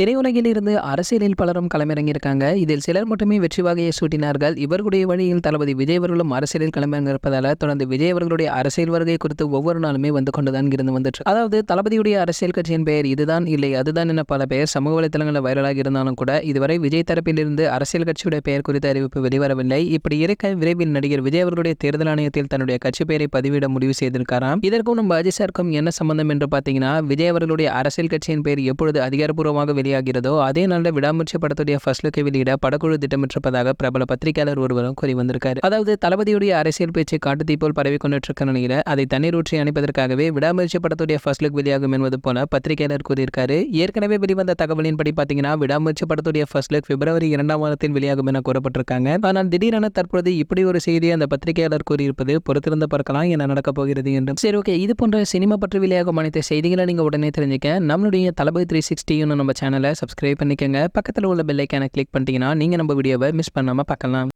திரையுலகில் இருந்து அரசியலில் பலரும் களமிறங்கியிருக்காங்க இதில் சிலர் மட்டுமே வெற்றி வாகையை சூட்டினார்கள் இவர்களுடைய வழியில் தளபதி விஜய் அவர்களும் அரசியலில் களமிறங்கியிருப்பதால் தொடர்ந்து விஜய் அவர்களுடைய அரசியல் வருகை குறித்து ஒவ்வொரு நாளுமே வந்து கொண்டுதான் இருந்து வந்துட்டு அதாவது தளபதியுடைய அரசியல் கட்சியின் பெயர் இதுதான் இல்லை அதுதான் என பல பெயர் சமூக வலைதளங்களில் வைரலாக இருந்தாலும் கூட இதுவரை விஜய் தரப்பிலிருந்து அரசியல் கட்சியுடைய பெயர் குறித்த அறிவிப்பு வெளிவரவில்லை இப்படி இருக்க விரைவில் நடிகர் விஜய் அவர்களுடைய தேர்தல் ஆணையத்தில் தன்னுடைய கட்சி பெயரை பதிவிட முடிவு செய்திருக்காராம் இதற்கும் நம்ம அஜிசாருக்கும் என்ன சம்பந்தம் என்று பார்த்தீங்கன்னா விஜய் அவர்களுடைய அரசியல் கட்சியின் பெயர் எப்பொழுது அதிகாரப்பூர்வமாக வெளியே வெளியாகிறதோ அதே நாளில் விடாமுற்சி படத்துடைய ஃபர்ஸ்ட் லுக்கை வெளியிட படக்குழு திட்டமிட்டிருப்பதாக பிரபல பத்திரிகையாளர் ஒருவரும் கூறி வந்திருக்காரு அதாவது தளபதியுடைய அரசியல் பேச்சு காட்டுத்தீ போல் பரவி கொண்டிருக்க நிலையில் அதை தண்ணீர் ஊற்றி அணைப்பதற்காகவே விடாமுயற்சி படத்துடைய ஃபர்ஸ்ட் லுக் வெளியாகும் என்பது போல பத்திரிகையாளர் கூறியிருக்காரு ஏற்கனவே வெளிவந்த தகவலின்படி பார்த்தீங்கன்னா விடாமுயற்சி படத்துடைய ஃபர்ஸ்ட் லுக் பிப்ரவரி இரண்டாம் வாரத்தில் வெளியாகும் என கூறப்பட்டிருக்காங்க ஆனால் திடீரென தற்போது இப்படி ஒரு செய்தியை அந்த பத்திரிகையாளர் கூறியிருப்பது பொறுத்திருந்த பார்க்கலாம் என்ன நடக்கப் போகிறது என்றும் சரி ஓகே இது போன்ற சினிமா பற்றி வெளியாகும் அனைத்து செய்திகளை நீங்கள் உடனே தெரிஞ்சுக்க நம்மளுடைய தளபதி த்ரீ சிக்ஸ்டியும் நம்ம சேனல் சேனலை சப்ஸ்கிரைப் பண்ணிக்கோங்க பக்கத்தில் உள்ள பெல்லைக்கான கிளிக் பண்ணிட்டீங்கன்னா நீங்கள் நம்ம வீடியோவை மிஸ் பண்ணாமல் பார்க்கலாம்